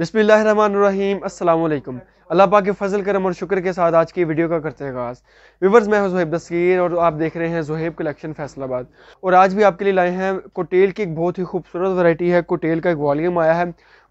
बिसमीम अस्सलामुअलैकुम अल्लाह पाक के फजल करम और शुक्र के साथ आज की वीडियो का करते हैं आगाज़ व्यूवर्स मैं हूं जोहेब दस्कीर और आप देख रहे हैं जुहैब कलेक्शन फैसलाबाद और आज भी आपके लिए लाए हैं कोटेल की एक बहुत ही खूबसूरत वैरायटी है कोटेल का एक वॉल्यूम आया है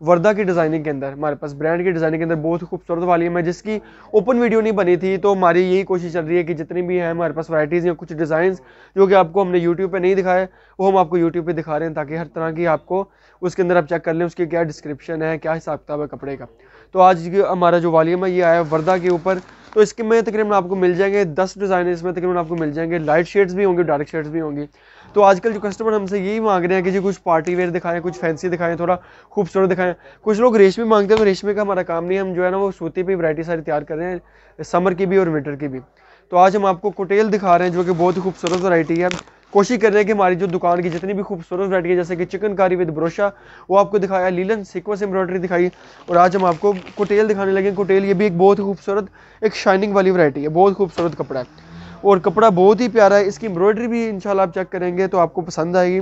वर्दा की डिज़ाइनिंग के अंदर हमारे पास ब्रांड की डिज़ाइनिंग के अंदर बहुत ही खूबसूरत वॉल्यूम है जिसकी ओपन वीडियो नहीं बनी थी तो हमारी यही कोशिश चल रही है कि जितनी भी है हमारे पास वैराइटीज़ या कुछ डिज़ाइन जो कि आपको हमने यूट्यूब पर नहीं दिखाए वो हम आपको यूट्यूब पर दिखा रहे हैं ताकि हर तरह की आपको उसके अंदर आप चेक कर लें उसकी क्या डिस्क्रिप्शन है क्या हिसाब किताब है कपड़े का तो आज हमारा जो वाली है ये आया वर्दा के ऊपर तो इसके में तकरीबन आपको मिल जाएंगे दस डिज़ाइन इसमें तकरीबन आपको मिल जाएंगे लाइट शेड्स भी होंगे डार्क शेड्स भी होंगी तो आजकल जो कस्टमर हमसे यही मांग रहे हैं कि जी कुछ पार्टी वेयर दिखाएं कुछ फैंसी दिखाएं थोड़ा खूबसूरत दिखाएं कुछ लोग रेशमी मांगते हैं तो रेशमी का हमारा काम नहीं है हम जो है ना वो सूती भी वरायटी सारी तैयार कर रहे हैं समर की भी और विंटर की भी तो आज हम आपको कुटेल दिखा रहे हैं जो कि बहुत ही खूबसूरत वरायटी है कोशिश कर रहे हैं कि हमारी जो दुकान की जितनी भी खूबसूरत वरायटी है जैसे कि चिकनकारी विद ब्रोशा वो आपको दिखाया लीलन सिक्वेंस एम्ब्रॉयडरी दिखाई और आज हम आपको कोटेल दिखाने लगे कोटेल ये भी एक बहुत ही खूबसूरत एक शाइनिंग वाली वरायटी है बहुत खूबसूरत कपड़ा है और कपड़ा बहुत ही प्यारा है इसकी एम्ब्रॉयडरी भी इंशाल्लाह आप चेक करेंगे तो आपको पसंद आएगी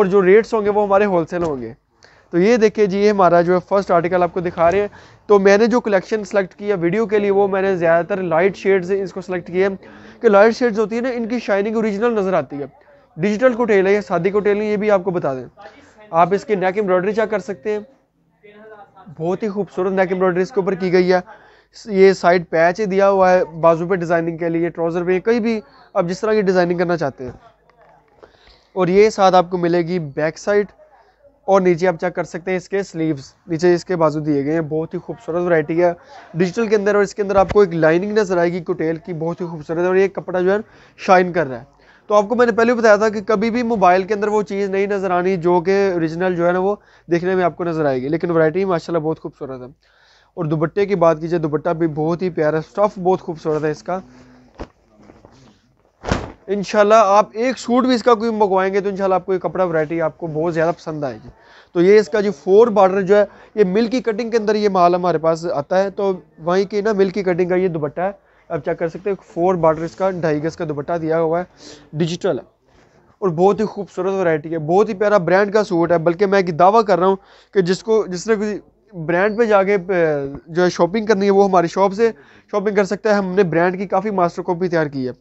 और जो रेट्स होंगे वो हमारे होलसेल होंगे तो ये देखिए जी ये हमारा जो है फर्स्ट आर्टिकल आपको दिखा रहे हैं तो मैंने जो कलेक्शन सेलेक्ट किया वीडियो के लिए वो मैंने ज़्यादातर लाइट शेड्स इसको सेलेक्ट किए कि लाइट शेड्स होती है ना इनकी शाइनिंग ओरिजिनल नज़र आती है डिजिटल कोटेल है या सादी कोटेल है ये भी आपको बता दें आप इसके नेक एम्ब्रॉयडरी चेक कर सकते हैं बहुत ही खूबसूरत नेक एम्ब्रॉयडरी इसके ऊपर की गई है ये साइड पैच दिया हुआ है बाजू पे डिज़ाइनिंग के लिए ट्राउज़र पे कहीं भी आप जिस तरह की डिज़ाइनिंग करना चाहते हैं और ये साथ आपको मिलेगी बैक साइड और नीचे आप चेक कर सकते हैं इसके स्लीव्स नीचे इसके बाजू दिए गए हैं बहुत ही खूबसूरत वैरायटी है डिजिटल के अंदर और इसके अंदर आपको एक लाइनिंग नजर आएगी कुटेल की बहुत ही खूबसूरत है और ये कपड़ा जो है शाइन कर रहा है तो आपको मैंने पहले भी बताया था कि कभी भी मोबाइल के अंदर वो चीज़ नहीं नज़र आनी जो कि ओरिजिनल जो है ना वो देखने में आपको नज़र आएगी लेकिन वैरायटी माशाल्लाह बहुत खूबसूरत है और दुपट्टे की बात कीजिए दुपट्टा भी बहुत ही प्यारा स्टफ़ बहुत खूबसूरत है इसका इनशाला आप एक सूट भी इसका कोई मंगवाएंगे तो इनशाला आपको ये कपड़ा वैरायटी आपको बहुत ज़्यादा पसंद आएगी तो ये इसका जो फोर बॉर्डर जो है ये मिल्की की कटिंग के अंदर ये माल हमारे पास आता है तो वहीं की ना मिल्की कटिंग का ये दुपट्टा है आप चेक कर सकते हैं फोर बार्डर्स का ढाई गज का दुपट्टा दिया हुआ है डिजिटल है और बहुत ही खूबसूरत वैरायटी है बहुत ही प्यारा ब्रांड का सूट है बल्कि मैं दावा कर रहा हूँ कि जिसको जिसने किसी ब्रांड पर जाके जो है शॉपिंग करनी है वो हमारी शॉप से शॉपिंग कर सकता है हमने ब्रांड की काफ़ी मास्टर कॉपी तैयार की है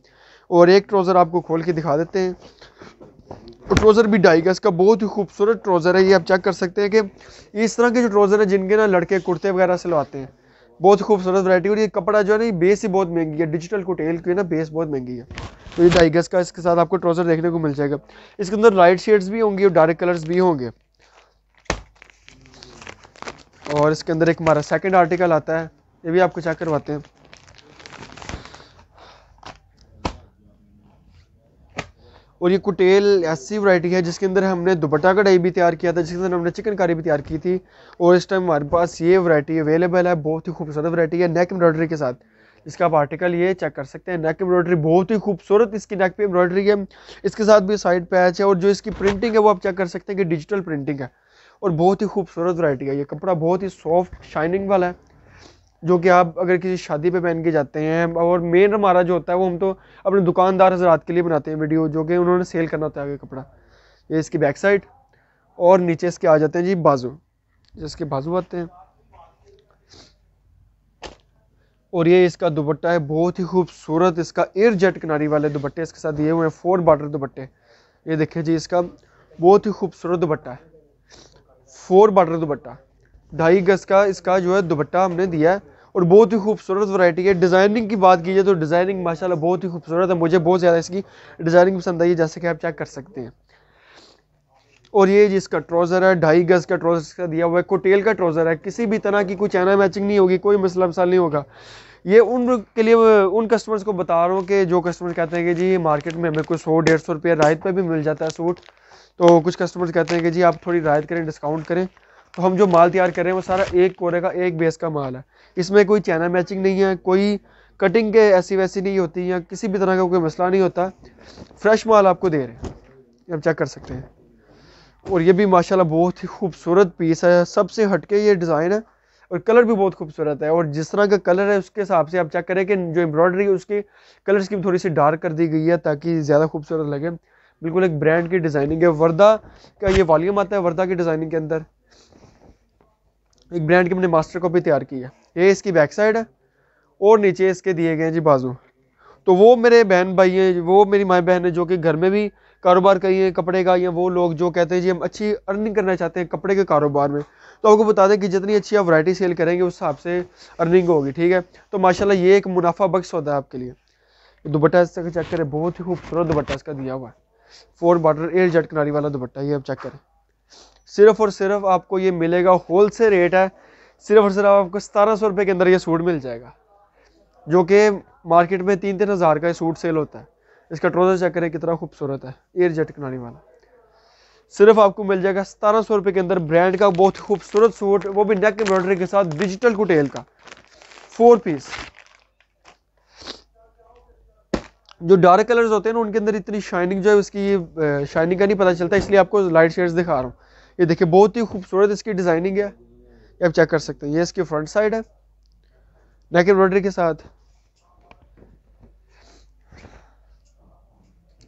और एक ट्रोज़र आपको खोल के दिखा देते हैं ट्रोज़र भी ढाई गज का बहुत ही खूबसूरत ट्रोज़र है ये आप चेक कर सकते हैं कि इस तरह के जो ट्रोज़र है जिनके ना लड़के कुर्ते वगैरह सिलवाते हैं बहुत खूबसूरत वरायटी और ये कपड़ा जो है ना बेस ही बहुत महंगी है डिजिटल कुटेल की ना बेस बहुत महंगी है तो ये डाइगस का इसके साथ आपको ट्राउजर देखने को मिल जाएगा इसके अंदर लाइट शेड्स भी होंगे और डार्क कलर्स भी होंगे और इसके अंदर एक हमारा सेकंड आर्टिकल आता है ये भी आपको चेक करवाते हैं और ये कुटेल ऐसी वैरायटी है जिसके अंदर हमने दुपट्टा कढ़ाई भी तैयार किया था जिसके अंदर हमने चिकनकारी भी तैयार की थी और इस टाइम हमारे पास ये वैरायटी अवेलेबल है बहुत ही खूबसूरत वैरायटी है नेक एम्ब्रॉयडरी के साथ इसका आप आर्टिकल ये चेक कर सकते हैं नेक एम्ब्रॉयडरी बहुत ही खूबसूरत इसकी नेक पे एम्ब्रॉयडरी है इसके साथ भी साइड पैच है और जो इसकी प्रिंटिंग है वो आप चेक कर सकते हैं कि डिजिटल प्रिंटिंग है और बहुत ही खूबसूरत वैरायटी है ये कपड़ा बहुत ही सॉफ्ट शाइनिंग वाला है जो कि आप अगर किसी शादी पे पहन के जाते हैं और मेन हमारा जो होता है वो हम तो अपने दुकानदार हजरात के लिए बनाते हैं वीडियो जो कि उन्होंने सेल करना होता है आगे कपड़ा ये इसकी बैक साइड और नीचे इसके आ जाते हैं जी बाजू जिसके बाजू आते हैं और ये इसका दुपट्टा है बहुत ही खूबसूरत इसका एयर जेट किनारी वाले दुपट्टे इसके साथ दिए हुए हैं फोर बार्डर दुपट्टे ये देखिए जी इसका बहुत ही खूबसूरत दुपट्टा है फोर बार्डर दुपट्टा ढाई गज का इसका जो है दुपट्टा हमने दिया है और बहुत ही खूबसूरत वैरायटी है डिज़ाइनिंग की बात की जाए तो डिज़ाइनिंग माशाल्लाह बहुत ही खूबसूरत है मुझे बहुत ज़्यादा इसकी डिज़ाइनिंग पसंद आई है जैसे कि आप चेक कर सकते हैं और ये जिसका ट्राउज़र है ढाई गज़ का ट्राउज़र इसका दिया हुआ है कोटेल का ट्राउज़र है किसी भी तरह की कोई चाइना मैचिंग नहीं होगी कोई मसला मसाल नहीं होगा ये उन के लिए उन कस्टमर्स को बता रहा हूँ कि जो कस्टमर कहते हैं कि जी मार्केट में हमें कोई सौ डेढ़ सौ रुपये रायत पर भी मिल जाता है सूट तो कुछ कस्टमर्स कहते हैं कि जी आप थोड़ी रायत करें डिस्काउंट करें तो हम जो माल तैयार कर रहे हैं वो सारा एक कोरे का एक बेस का माल है इसमें कोई चैनल मैचिंग नहीं है कोई कटिंग के ऐसी वैसी नहीं होती या किसी भी तरह का कोई मसला नहीं होता फ्रेश माल आपको दे रहे हैं आप चेक कर सकते हैं और ये भी माशाल्लाह बहुत ही खूबसूरत पीस है सबसे हटके ये डिज़ाइन है और कलर भी बहुत खूबसूरत है और जिस तरह का कलर है उसके हिसाब से आप चेक करें कि जो एम्ब्रॉयडरी है उसके कलर स्कीम थोड़ी सी डार्क कर दी गई है ताकि ज़्यादा खूबसूरत लगे बिल्कुल एक ब्रांड की डिज़ाइनिंग है वर्दा का ये वॉल्यूम आता है वर्दा की डिज़ाइनिंग के अंदर एक ब्रांड की मैंने मास्टर कॉपी तैयार की है ये इसकी बैक साइड है और नीचे इसके दिए गए हैं जी बाजू तो वो मेरे बहन भाई हैं वो मेरी माए बहन है जो कि घर में भी कारोबार हैं कपड़े का या वो लोग जो कहते हैं जी हम अच्छी अर्निंग करना चाहते हैं कपड़े के कारोबार में तो आपको बता दें कि जितनी अच्छी आप वरायटी सेल करेंगे उस हिसाब से अर्निंग होगी ठीक है तो माशाल्लाह ये एक मुनाफा बख्श होता है आपके लिए दुपट्टा इसका चेक करें बहुत ही खूबसूरत दुपट्टा इसका दिया हुआ है फोर बॉर्डर एयर जट किनारी वाला दुपट्टा ये आप चेक करें सिर्फ और सिर्फ आपको ये मिलेगा होल से रेट है सिर्फ और सिर्फ आपको सतारह सौ रुपये के अंदर ये सूट मिल जाएगा जो कि मार्केट में तीन तीन हज़ार का ये सूट सेल होता है इसका ट्रोज़र चेक करें कितना खूबसूरत है एयर जेट कनाली वाला सिर्फ आपको मिल जाएगा सतारह सौ रुपये के अंदर ब्रांड का बहुत खूबसूरत सूट वो भी नेक एम्ब्रॉयडरी के साथ डिजिटल कुटेल का फोर पीस जो डार्क कलर्स होते हैं ना उनके अंदर इतनी शाइनिंग जो है उसकी शाइनिंग का नहीं पता चलता इसलिए आपको लाइट शेड्स दिखा रहा हूँ ये देखिए बहुत ही खूबसूरत इसकी डिज़ाइनिंग है ये आप चेक कर सकते हैं ये इसकी फ्रंट साइड है नेक एम्ब्रॉयडरी के साथ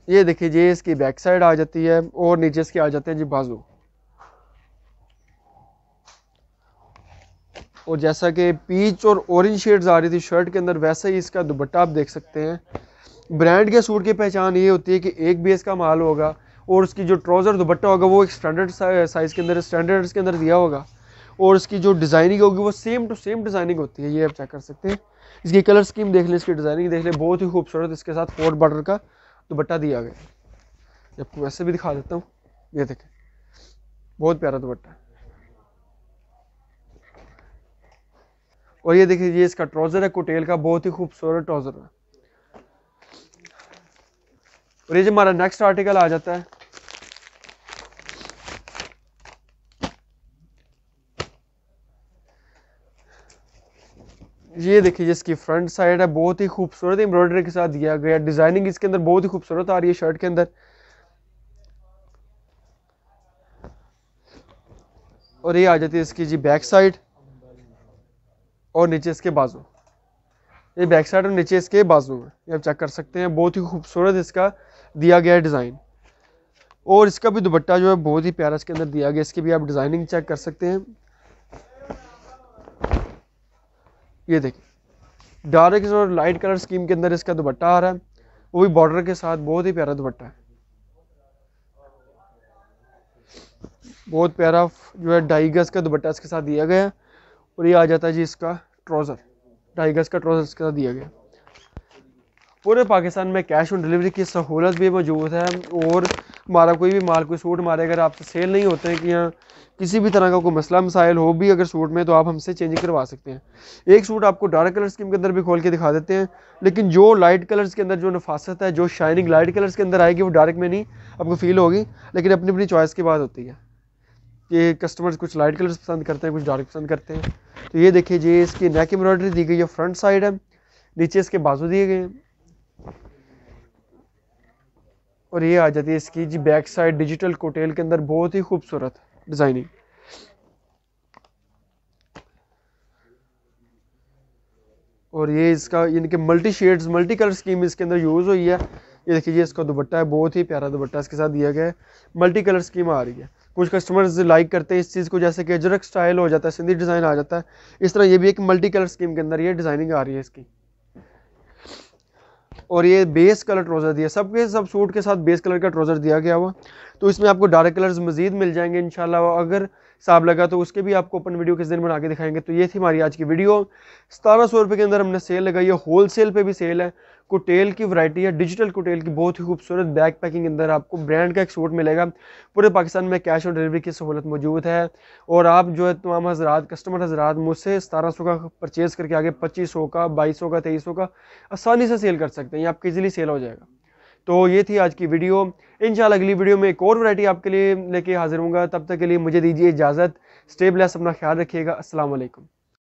ये देखिए ये इसकी बैक साइड आ जाती है और नीचे इसके आ जाते हैं जी बाजू और जैसा कि पीच और ऑरेंज शेड्स आ रही थी शर्ट के अंदर वैसा ही इसका दुपट्टा आप देख सकते हैं ब्रांड के सूट की पहचान ये होती है कि एक बेस का माल होगा और उसकी जो ट्राउज़र दुपट्टा होगा वो एक स्टैंडर्ड साइज़ के अंदर स्टैंडर्ड के अंदर दिया होगा और इसकी जो डिज़ाइनिंग होगी वो सेम टू सेम डिज़ाइनिंग होती है ये आप चेक कर सकते हैं इसकी कलर स्कीम देख लें इसकी डिज़ाइनिंग देख लें बहुत ही खूबसूरत इसके साथ फोर्ट बॉर्डर का दुपट्टा दिया गया आपको वैसे भी दिखा देता हूँ ये देखें बहुत प्यारा दुपट्टा और ये देखिए ये इसका ट्राउज़र है कोटेल का बहुत ही खूबसूरत ट्राउज़र है और ये जो हमारा नेक्स्ट आर्टिकल आ जाता है ये देखिए जिसकी इसकी फ्रंट साइड है बहुत ही खूबसूरत एम्ब्रॉयडरी के साथ दिया गया डिजाइनिंग इसके अंदर बहुत ही खूबसूरत आ रही है शर्ट के अंदर और ये आ जाती है इसकी जी बैक साइड और नीचे इसके बाजू ये बैक साइड और नीचे इसके बाजू में ये आप चेक कर सकते हैं बहुत ही खूबसूरत इसका दिया गया डिज़ाइन और इसका भी दुपट्टा जो है बहुत ही प्यारा इसके अंदर दिया गया इसकी भी आप डिज़ाइनिंग चेक कर सकते हैं ये देखिए डार्क और लाइट कलर स्कीम के अंदर इसका दुपट्टा आ रहा है वो भी बॉर्डर के साथ बहुत ही प्यारा दुपट्टा है बहुत प्यारा जो है ढाई गज का दुपट्टा इसके साथ दिया गया और ये आ जाता है जी इसका ट्राउज़र ढाई गज का ट्राउज़र इसके साथ दिया गया पूरे पाकिस्तान में कैश ऑन डिलीवरी की सहूलत भी मौजूद है और हमारा कोई भी माल कोई सूट हमारे अगर आपसे सेल नहीं होते हैं कि यहाँ किसी भी तरह का कोई मसला मसाइल हो भी अगर सूट में तो आप हमसे चेंज करवा सकते हैं एक सूट आपको डार्क कलर स्कीम के अंदर भी खोल के दिखा देते हैं लेकिन जो लाइट कलर्स के अंदर जो नफासत है जो शाइनिंग लाइट कलर्स के अंदर आएगी वो डार्क में नहीं आपको फील होगी लेकिन अपनी अपनी चॉइस की बात होती है कि कस्टमर्स कुछ लाइट कलर्स पसंद करते हैं कुछ डार्क पसंद करते हैं तो ये देखिए जी इसकी नेक एम्ब्रॉयडरी दी गई है फ्रंट साइड है नीचे इसके बाजू दिए गए हैं और ये आ जाती है इसकी जी बैक साइड डिजिटल कोटेल के अंदर बहुत ही खूबसूरत डिज़ाइनिंग और ये इसका यानी कि multi shades multi colour scheme इसके अंदर यूज़ हुई है ये देखिए इसका दुपट्टा है बहुत ही प्यारा दुपट्टा इसके साथ दिया गया है मल्टी कलर स्कीम आ रही है कुछ कस्टमर्स लाइक करते हैं इस चीज़ को जैसे कि अजरक स्टाइल हो जाता है सिंधी डिज़ाइन आ जाता है इस तरह ये भी एक मल्टी कलर स्कीम के अंदर ये डिज़ाइनिंग आ रही है इसकी और ये बेस कलर ट्राउज़र दिया सब के सब सूट के साथ बेस कलर का ट्राउज़र दिया गया हुआ तो इसमें आपको डार्क कलर्स मजीद मिल जाएंगे इनशाला अगर साहब लगा तो उसके भी आपको अपन वीडियो किस दिन बना के दिखाएंगे तो ये थी हमारी आज की वीडियो सतारह सौ रुपये के अंदर हमने सेल लगाई है होल सेल पर भी सेल है कुटेल की वैरायटी है डिजिटल कुटेल की बहुत ही खूबसूरत बैग पैकिंग के अंदर आपको ब्रांड का एक सूट मिलेगा पूरे पाकिस्तान में कैश ऑन डिलीवरी की सहूलत मौजूद है और आप जो है तमाम हजरात कस्टमर हजरात मुझसे सतारह सौ का परचेज़ करके आगे पच्चीस सौ का बाईस सौ का तेईस सौ का आसानी से सेल कर सकते हैं ये आपका इजीली सेल हो जाएगा तो ये थी आज की वीडियो इन अगली वीडियो में एक और वैरायटी आपके लिए लेके हाजिर होंगे तब तक के लिए मुझे दीजिए इजाज़त स्टे अपना ख्याल रखिएगा असलम